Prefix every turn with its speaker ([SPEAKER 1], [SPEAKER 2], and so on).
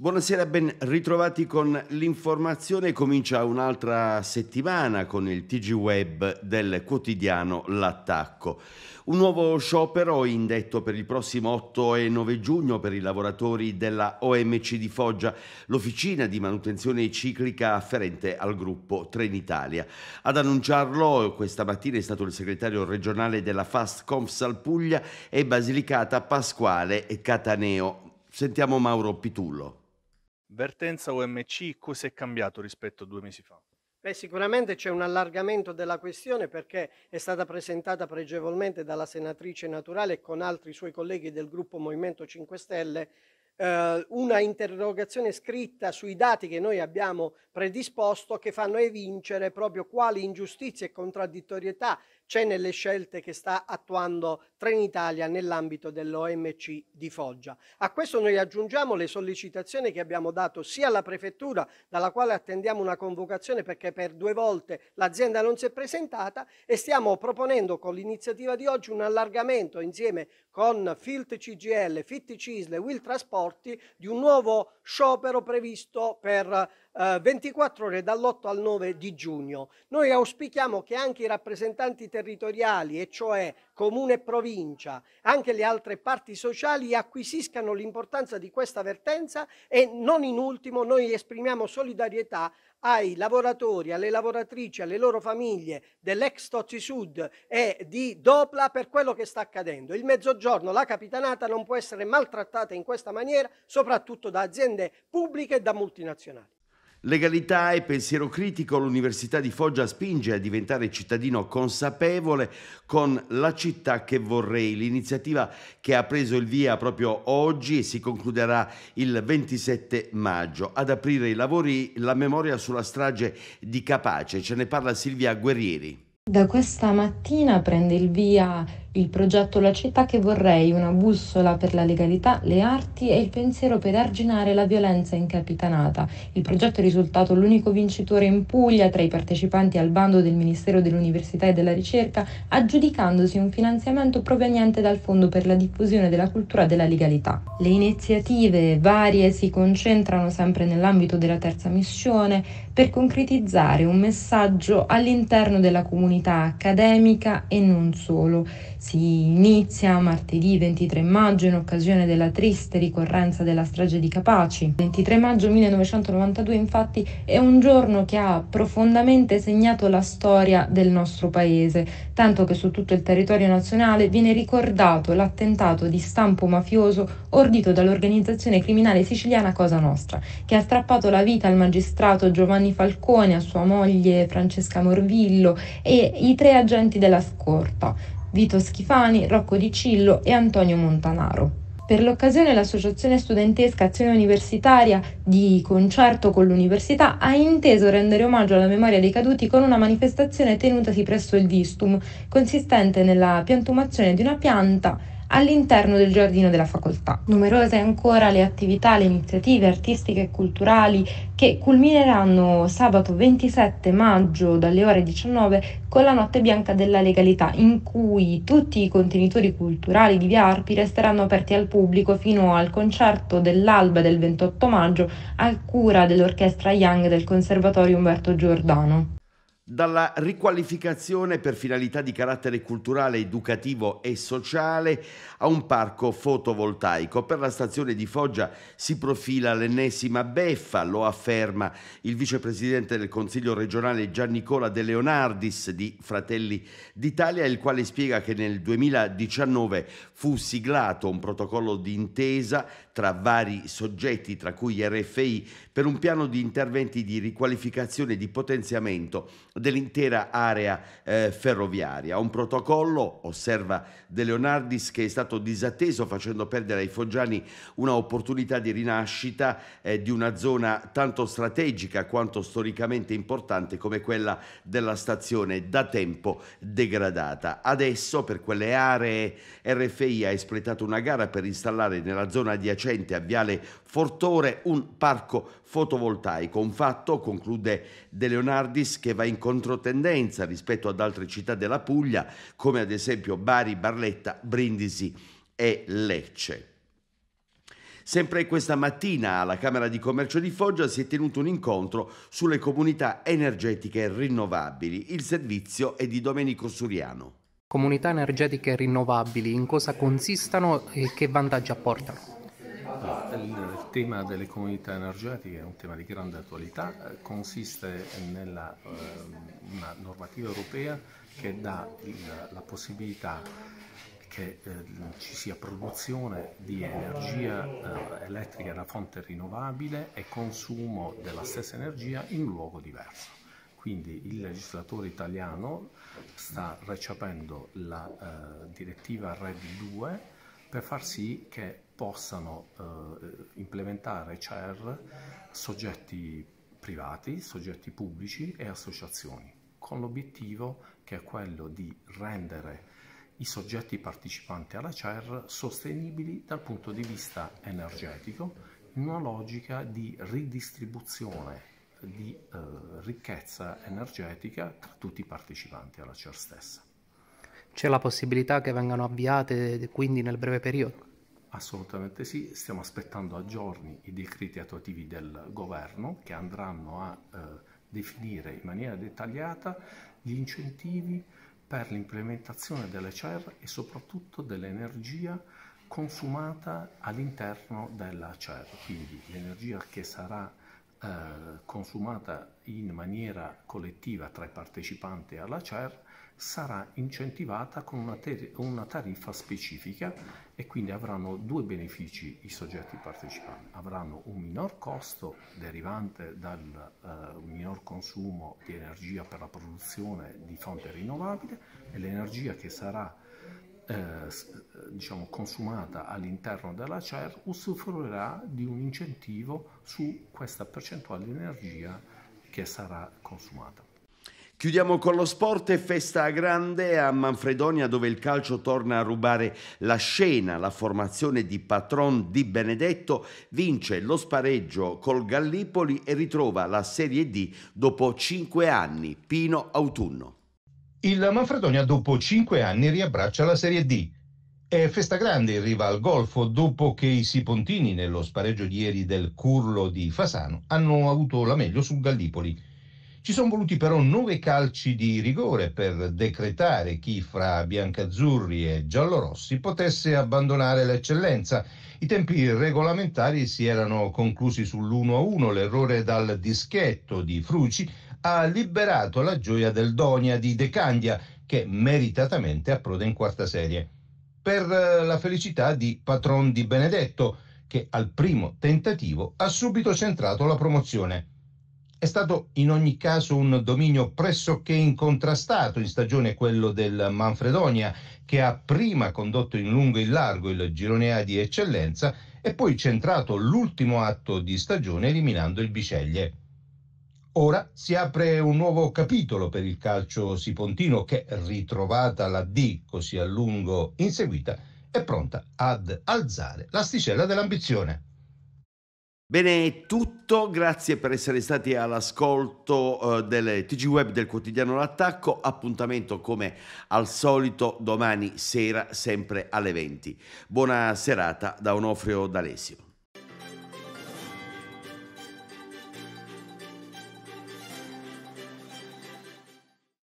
[SPEAKER 1] Buonasera, ben ritrovati con l'informazione. Comincia un'altra settimana con il TG Web del quotidiano L'Attacco. Un nuovo sciopero indetto per il prossimo 8 e 9 giugno per i lavoratori della OMC di Foggia, l'officina di manutenzione ciclica afferente al gruppo Trenitalia. Ad annunciarlo questa mattina è stato il segretario regionale della Fast Confsal Puglia e Basilicata Pasquale Cataneo.
[SPEAKER 2] Sentiamo Mauro Pitullo. Vertenza OMC, cosa è cambiato rispetto a due mesi fa?
[SPEAKER 3] Beh, sicuramente c'è un allargamento della questione perché è stata presentata pregevolmente dalla senatrice Naturale e con altri suoi colleghi del gruppo Movimento 5 Stelle eh, una interrogazione scritta sui dati che noi abbiamo predisposto che fanno evincere proprio quali ingiustizie e contraddittorietà c'è nelle scelte che sta attuando Trenitalia nell'ambito dell'OMC di Foggia. A questo noi aggiungiamo le sollecitazioni che abbiamo dato sia alla Prefettura, dalla quale attendiamo una convocazione perché per due volte l'azienda non si è presentata, e stiamo proponendo con l'iniziativa di oggi un allargamento insieme con Filt CGL, Fitti Cisle, Will Trasporti di un nuovo sciopero previsto per 24 eh, ore dall'8 al 9 di giugno. Noi auspichiamo che anche i rappresentanti territoriali, e cioè comune e provincia, anche le altre parti sociali acquisiscano l'importanza di questa vertenza e non in ultimo noi esprimiamo solidarietà ai lavoratori, alle lavoratrici, alle loro famiglie dell'ex Tozzi Sud e di Dopla per quello che sta accadendo. Il mezzogiorno, la capitanata non può essere maltrattata in questa maniera, soprattutto da aziende pubbliche e da multinazionali.
[SPEAKER 1] Legalità e pensiero critico, l'Università di Foggia spinge a diventare cittadino consapevole con La città che vorrei, l'iniziativa che ha preso il via proprio oggi e si concluderà il 27 maggio. Ad aprire i lavori la memoria sulla strage di Capace, ce ne parla Silvia Guerrieri.
[SPEAKER 4] Da questa mattina prende il via il progetto La città che vorrei, una bussola per la legalità, le arti e il pensiero per arginare la violenza incapitanata. Il progetto è risultato l'unico vincitore in Puglia tra i partecipanti al bando del Ministero dell'Università e della Ricerca, aggiudicandosi un finanziamento proveniente dal Fondo per la diffusione della cultura della legalità. Le iniziative varie si concentrano sempre nell'ambito della terza missione per concretizzare un messaggio all'interno della comunità comunità accademica e non solo. Si inizia martedì 23 maggio in occasione della triste ricorrenza della strage di Capaci. Il 23 maggio 1992 infatti è un giorno che ha profondamente segnato la storia del nostro paese, tanto che su tutto il territorio nazionale viene ricordato l'attentato di stampo mafioso ordito dall'organizzazione criminale siciliana Cosa Nostra, che ha strappato la vita al magistrato Giovanni Falcone, a sua moglie Francesca Morvillo e i tre agenti della scorta, Vito Schifani, Rocco Di Cillo e Antonio Montanaro. Per l'occasione l'associazione studentesca Azione Universitaria di concerto con l'università ha inteso rendere omaggio alla memoria dei caduti con una manifestazione tenutasi presso il Distum, consistente nella piantumazione di una pianta all'interno del giardino della facoltà. Numerose ancora le attività, le iniziative artistiche e culturali che culmineranno sabato 27 maggio dalle ore 19 con la Notte Bianca della Legalità, in cui tutti i contenitori culturali di Via Arpi resteranno aperti al pubblico fino al concerto dell'alba del 28 maggio a cura dell'orchestra Young del Conservatorio Umberto Giordano
[SPEAKER 1] dalla riqualificazione per finalità di carattere culturale, educativo e sociale a un parco fotovoltaico. Per la stazione di Foggia si profila l'ennesima beffa, lo afferma il vicepresidente del Consiglio regionale Giannicola De Leonardis di Fratelli d'Italia, il quale spiega che nel 2019 fu siglato un protocollo di intesa tra vari soggetti, tra cui RFI, per un piano di interventi di riqualificazione e di potenziamento dell'intera area eh, ferroviaria. Un protocollo, osserva De Leonardis, che è stato disatteso facendo perdere ai foggiani un'opportunità di rinascita eh, di una zona tanto strategica quanto storicamente importante come quella della stazione da tempo degradata. Adesso per quelle aree RFI ha espletato una gara per installare nella zona adiacente a Viale Fortore un parco fotovoltaico, un fatto, conclude De Leonardis, che va in controtendenza rispetto ad altre città della Puglia, come ad esempio Bari, Barletta, Brindisi e Lecce. Sempre questa mattina alla Camera di Commercio di Foggia si è tenuto un incontro sulle comunità energetiche rinnovabili. Il servizio è di Domenico Suriano.
[SPEAKER 2] Comunità energetiche rinnovabili, in cosa consistano e che vantaggi apportano? Il tema delle comunità energetiche è un tema di grande attualità, consiste nella ehm, una normativa europea che dà il, la possibilità che eh, ci sia produzione di energia eh, elettrica da fonte rinnovabile e consumo della stessa energia in un luogo diverso. Quindi il legislatore italiano sta recependo la eh, direttiva RED 2 per far sì che possano eh, implementare CER soggetti privati, soggetti pubblici e associazioni, con l'obiettivo che è quello di rendere i soggetti partecipanti alla CER sostenibili dal punto di vista energetico in una logica di ridistribuzione di eh, ricchezza energetica tra tutti i partecipanti alla CER stessa.
[SPEAKER 3] C'è la possibilità che vengano avviate quindi nel breve periodo?
[SPEAKER 2] Assolutamente sì, stiamo aspettando a giorni i decreti attuativi del governo che andranno a eh, definire in maniera dettagliata gli incentivi per l'implementazione delle CER e soprattutto dell'energia consumata all'interno della CER, quindi l'energia che sarà eh, consumata in maniera collettiva tra i partecipanti alla CER sarà incentivata con una, una, tariffa specifica e quindi avranno due benefici i soggetti partecipanti. Avranno un minor costo derivante dal eh, minor consumo di energia per la produzione di fonte rinnovabile e l'energia che sarà eh, diciamo, consumata all'interno della CER usufruirà di un incentivo su questa percentuale di energia che sarà consumata.
[SPEAKER 1] Chiudiamo con lo sport e festa grande a Manfredonia dove il calcio torna a rubare la scena. La formazione di Patron di Benedetto vince lo spareggio col Gallipoli e ritrova la Serie D dopo cinque
[SPEAKER 5] anni, Pino Autunno. Il Manfredonia dopo 5 anni riabbraccia la Serie D. È festa grande in riva al Golfo dopo che i Sipontini nello spareggio di ieri del Curlo di Fasano hanno avuto la meglio sul Gallipoli. Ci sono voluti però nove calci di rigore per decretare chi fra biancazzurri e giallorossi potesse abbandonare l'eccellenza. I tempi regolamentari si erano conclusi sull'1-1, l'errore dal dischetto di Fruci ha liberato la gioia del Donia di De Candia, che meritatamente approda in quarta serie, per eh, la felicità di Patron di Benedetto, che al primo tentativo ha subito centrato la promozione. È stato in ogni caso un dominio pressoché incontrastato in stagione quello del Manfredonia, che ha prima condotto in lungo e in largo il girone A di eccellenza e poi centrato l'ultimo atto di stagione eliminando il Biceglie. Ora si apre un nuovo capitolo per il calcio sipontino che, ritrovata la D così a lungo inseguita, è pronta ad alzare l'asticella dell'ambizione.
[SPEAKER 1] Bene, è tutto, grazie per essere stati all'ascolto eh, del TG Web del quotidiano L'Attacco, appuntamento come al solito domani sera sempre alle 20. Buona serata da Onofrio D'Alessio.